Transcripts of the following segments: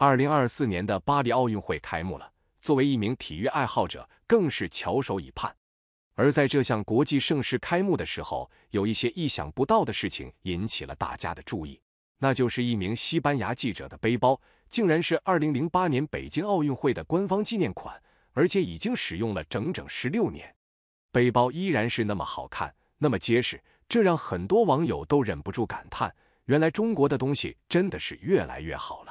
二零二四年的巴黎奥运会开幕了，作为一名体育爱好者，更是翘首以盼。而在这项国际盛事开幕的时候，有一些意想不到的事情引起了大家的注意，那就是一名西班牙记者的背包，竟然是二零零八年北京奥运会的官方纪念款，而且已经使用了整整十六年，背包依然是那么好看，那么结实，这让很多网友都忍不住感叹：原来中国的东西真的是越来越好了。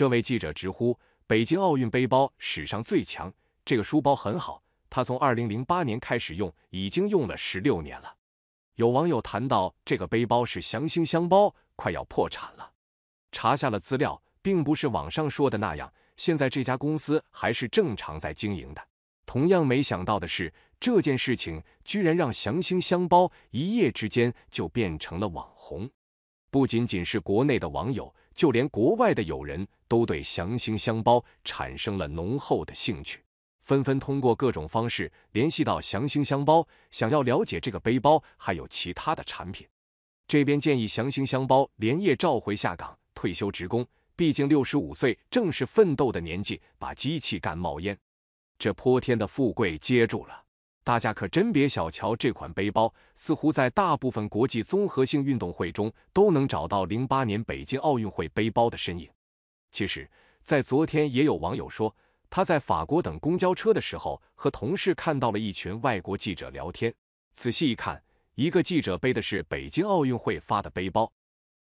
这位记者直呼：“北京奥运背包史上最强，这个书包很好。”他从二零零八年开始用，已经用了十六年了。有网友谈到这个背包是祥兴箱包，快要破产了。查下了资料，并不是网上说的那样，现在这家公司还是正常在经营的。同样没想到的是，这件事情居然让祥兴箱包一夜之间就变成了网红，不仅仅是国内的网友。就连国外的友人都对祥兴箱包产生了浓厚的兴趣，纷纷通过各种方式联系到祥兴箱包，想要了解这个背包还有其他的产品。这边建议祥兴箱包连夜召回下岗退休职工，毕竟六十五岁正是奋斗的年纪，把机器干冒烟，这泼天的富贵接住了。大家可真别小瞧这款背包，似乎在大部分国际综合性运动会中都能找到零八年北京奥运会背包的身影。其实，在昨天也有网友说，他在法国等公交车的时候，和同事看到了一群外国记者聊天。仔细一看，一个记者背的是北京奥运会发的背包。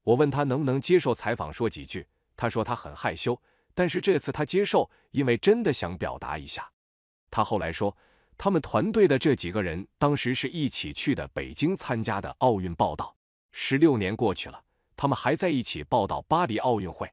我问他能不能接受采访说几句，他说他很害羞，但是这次他接受，因为真的想表达一下。他后来说。他们团队的这几个人当时是一起去的北京参加的奥运报道。十六年过去了，他们还在一起报道巴黎奥运会。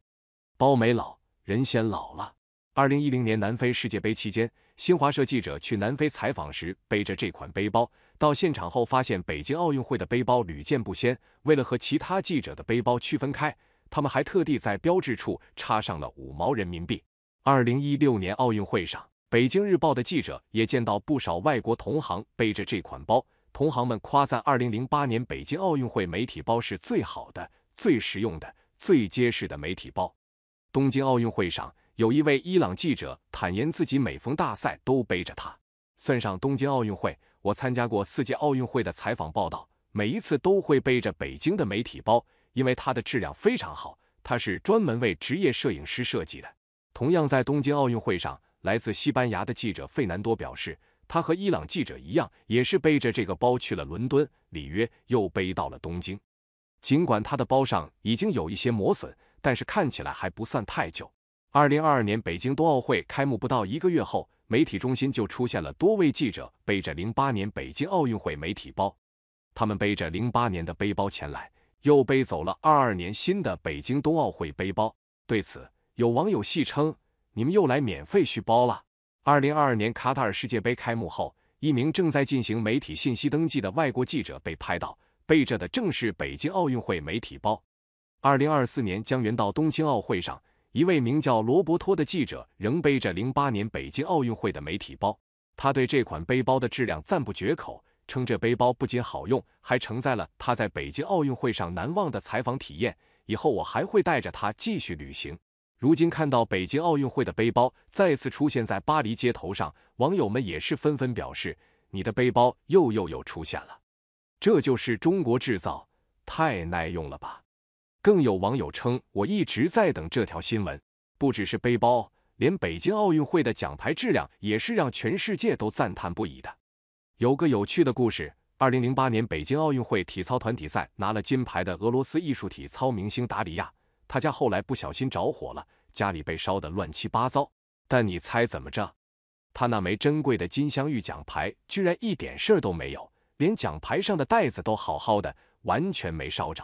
包没老人先老了。二零一零年南非世界杯期间，新华社记者去南非采访时背着这款背包，到现场后发现北京奥运会的背包屡见不鲜。为了和其他记者的背包区分开，他们还特地在标志处插上了五毛人民币。二零一六年奥运会上。北京日报的记者也见到不少外国同行背着这款包，同行们夸赞二零零八年北京奥运会媒体包是最好的、最实用的、最结实的媒体包。东京奥运会上，有一位伊朗记者坦言，自己每逢大赛都背着它。算上东京奥运会，我参加过四届奥运会的采访报道，每一次都会背着北京的媒体包，因为它的质量非常好。它是专门为职业摄影师设计的。同样在东京奥运会上。来自西班牙的记者费南多表示，他和伊朗记者一样，也是背着这个包去了伦敦、里约，又背到了东京。尽管他的包上已经有一些磨损，但是看起来还不算太旧。二零二二年北京冬奥会开幕不到一个月后，媒体中心就出现了多位记者背着零八年北京奥运会媒体包，他们背着零八年的背包前来，又背走了二二年新的北京冬奥会背包。对此，有网友戏称。你们又来免费续包了？二零二二年卡塔尔世界杯开幕后，一名正在进行媒体信息登记的外国记者被拍到背着的正是北京奥运会媒体包。二零二四年将原到东京奥运会上，一位名叫罗伯托的记者仍背着零八年北京奥运会的媒体包。他对这款背包的质量赞不绝口，称这背包不仅好用，还承载了他在北京奥运会上难忘的采访体验。以后我还会带着它继续旅行。如今看到北京奥运会的背包再次出现在巴黎街头上，网友们也是纷纷表示：“你的背包又又又出现了，这就是中国制造，太耐用了吧！”更有网友称：“我一直在等这条新闻，不只是背包，连北京奥运会的奖牌质量也是让全世界都赞叹不已的。”有个有趣的故事：二零零八年北京奥运会体操团体赛拿了金牌的俄罗斯艺术体操明星达里亚。他家后来不小心着火了，家里被烧得乱七八糟。但你猜怎么着？他那枚珍贵的金镶玉奖牌居然一点事儿都没有，连奖牌上的袋子都好好的，完全没烧着。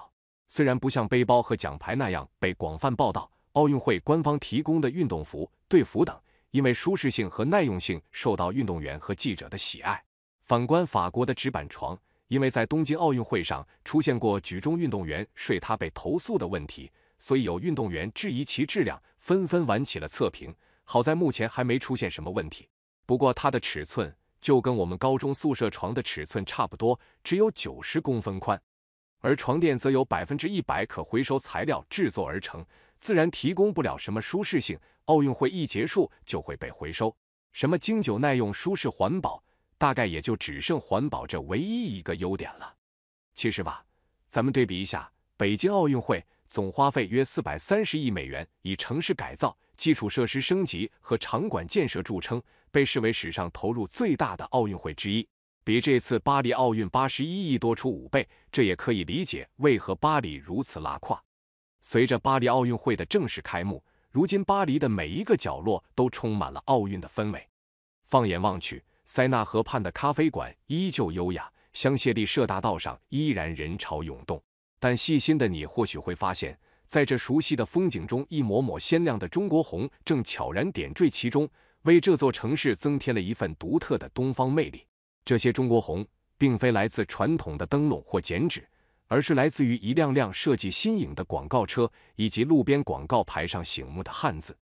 虽然不像背包和奖牌那样被广泛报道，奥运会官方提供的运动服、队服等，因为舒适性和耐用性受到运动员和记者的喜爱。反观法国的纸板床，因为在东京奥运会上出现过举重运动员睡他被投诉的问题。所以有运动员质疑其质量，纷纷玩起了测评。好在目前还没出现什么问题。不过它的尺寸就跟我们高中宿舍床的尺寸差不多，只有九十公分宽。而床垫则由百分之一百可回收材料制作而成，自然提供不了什么舒适性。奥运会一结束就会被回收。什么经久耐用、舒适、环保，大概也就只剩环保这唯一一个优点了。其实吧，咱们对比一下北京奥运会。总花费约四百三十亿美元，以城市改造、基础设施升级和场馆建设著称，被视为史上投入最大的奥运会之一，比这次巴黎奥运八十一亿多出五倍。这也可以理解为何巴黎如此拉胯。随着巴黎奥运会的正式开幕，如今巴黎的每一个角落都充满了奥运的氛围。放眼望去，塞纳河畔的咖啡馆依旧优雅，香榭丽舍大道上依然人潮涌动。但细心的你或许会发现，在这熟悉的风景中，一抹抹鲜亮的中国红正悄然点缀其中，为这座城市增添了一份独特的东方魅力。这些中国红并非来自传统的灯笼或剪纸，而是来自于一辆辆设计新颖的广告车以及路边广告牌上醒目的汉字。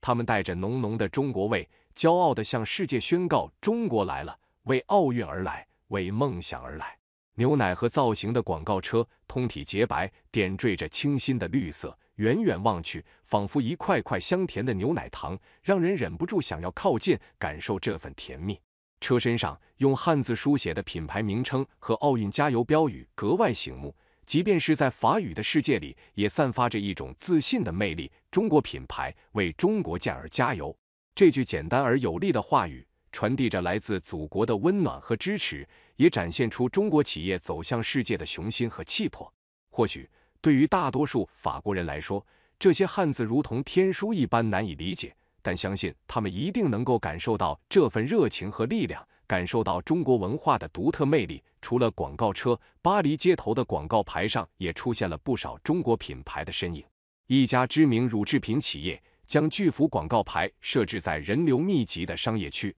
他们带着浓浓的中国味，骄傲地向世界宣告：“中国来了，为奥运而来，为梦想而来。”牛奶和造型的广告车，通体洁白，点缀着清新的绿色，远远望去，仿佛一块块香甜的牛奶糖，让人忍不住想要靠近，感受这份甜蜜。车身上用汉字书写的品牌名称和奥运加油标语格外醒目，即便是在法语的世界里，也散发着一种自信的魅力。中国品牌，为中国健儿加油！这句简单而有力的话语，传递着来自祖国的温暖和支持。也展现出中国企业走向世界的雄心和气魄。或许对于大多数法国人来说，这些汉字如同天书一般难以理解，但相信他们一定能够感受到这份热情和力量，感受到中国文化的独特魅力。除了广告车，巴黎街头的广告牌上也出现了不少中国品牌的身影。一家知名乳制品企业将巨幅广告牌设置在人流密集的商业区，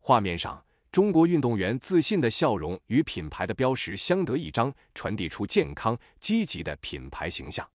画面上。中国运动员自信的笑容与品牌的标识相得益彰，传递出健康、积极的品牌形象。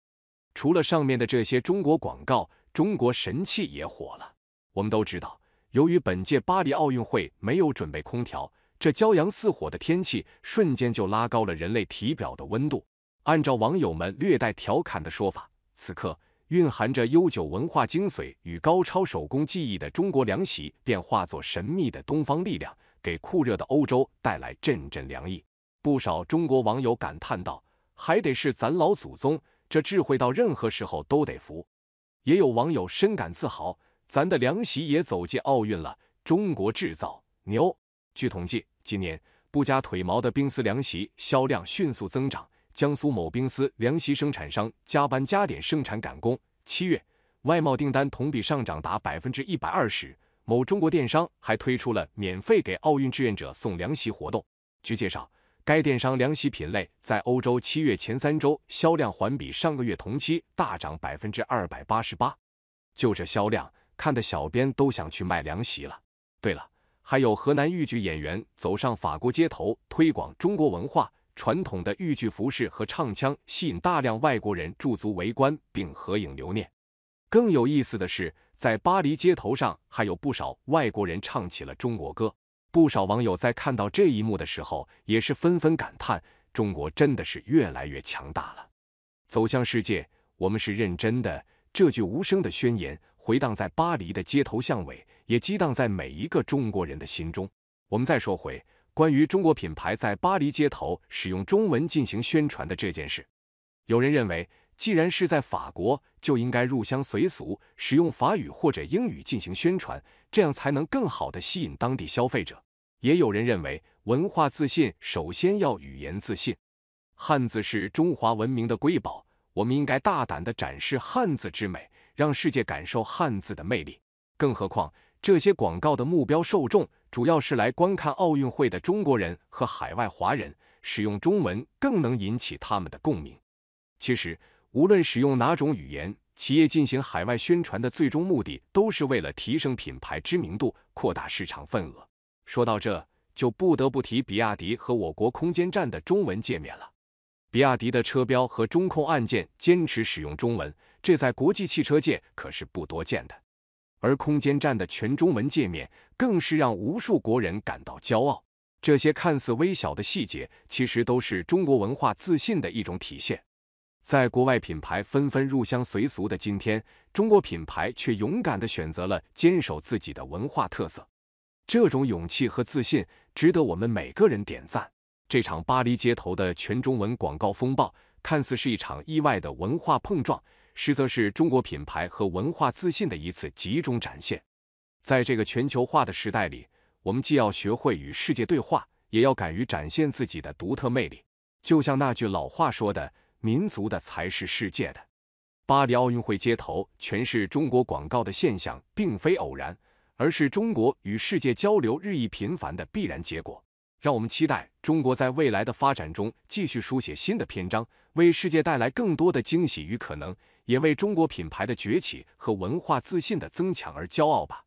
除了上面的这些中国广告，中国神器也火了。我们都知道，由于本届巴黎奥运会没有准备空调，这骄阳似火的天气瞬间就拉高了人类体表的温度。按照网友们略带调侃的说法，此刻蕴含着悠久文化精髓与高超手工技艺的中国凉席，便化作神秘的东方力量。给酷热的欧洲带来阵阵凉意，不少中国网友感叹道：“还得是咱老祖宗，这智慧到任何时候都得服。”也有网友深感自豪：“咱的凉席也走进奥运了，中国制造牛！”据统计，今年不加腿毛的冰丝凉席销量迅速增长，江苏某冰丝凉席生产商加班加点生产赶工，七月外贸订单同比上涨达百分之一百二十。某中国电商还推出了免费给奥运志愿者送凉席活动。据介绍，该电商凉席品类在欧洲七月前三周销量环比上个月同期大涨百分之二百八十八。就这销量，看的小编都想去卖凉席了。对了，还有河南豫剧演员走上法国街头推广中国文化，传统的豫剧服饰和唱腔吸引大量外国人驻足围观并合影留念。更有意思的是。在巴黎街头上，还有不少外国人唱起了中国歌。不少网友在看到这一幕的时候，也是纷纷感叹：中国真的是越来越强大了，走向世界，我们是认真的。这句无声的宣言回荡在巴黎的街头巷尾，也激荡在每一个中国人的心中。我们再说回关于中国品牌在巴黎街头使用中文进行宣传的这件事，有人认为。既然是在法国，就应该入乡随俗，使用法语或者英语进行宣传，这样才能更好地吸引当地消费者。也有人认为，文化自信首先要语言自信。汉字是中华文明的瑰宝，我们应该大胆地展示汉字之美，让世界感受汉字的魅力。更何况，这些广告的目标受众主要是来观看奥运会的中国人和海外华人，使用中文更能引起他们的共鸣。其实。无论使用哪种语言，企业进行海外宣传的最终目的都是为了提升品牌知名度、扩大市场份额。说到这，就不得不提比亚迪和我国空间站的中文界面了。比亚迪的车标和中控按键坚持使用中文，这在国际汽车界可是不多见的。而空间站的全中文界面更是让无数国人感到骄傲。这些看似微小的细节，其实都是中国文化自信的一种体现。在国外品牌纷纷入乡随俗的今天，中国品牌却勇敢地选择了坚守自己的文化特色。这种勇气和自信值得我们每个人点赞。这场巴黎街头的全中文广告风暴，看似是一场意外的文化碰撞，实则是中国品牌和文化自信的一次集中展现。在这个全球化的时代里，我们既要学会与世界对话，也要敢于展现自己的独特魅力。就像那句老话说的。民族的才是世界的。巴黎奥运会街头全是中国广告的现象，并非偶然，而是中国与世界交流日益频繁的必然结果。让我们期待中国在未来的发展中继续书写新的篇章，为世界带来更多的惊喜与可能，也为中国品牌的崛起和文化自信的增强而骄傲吧。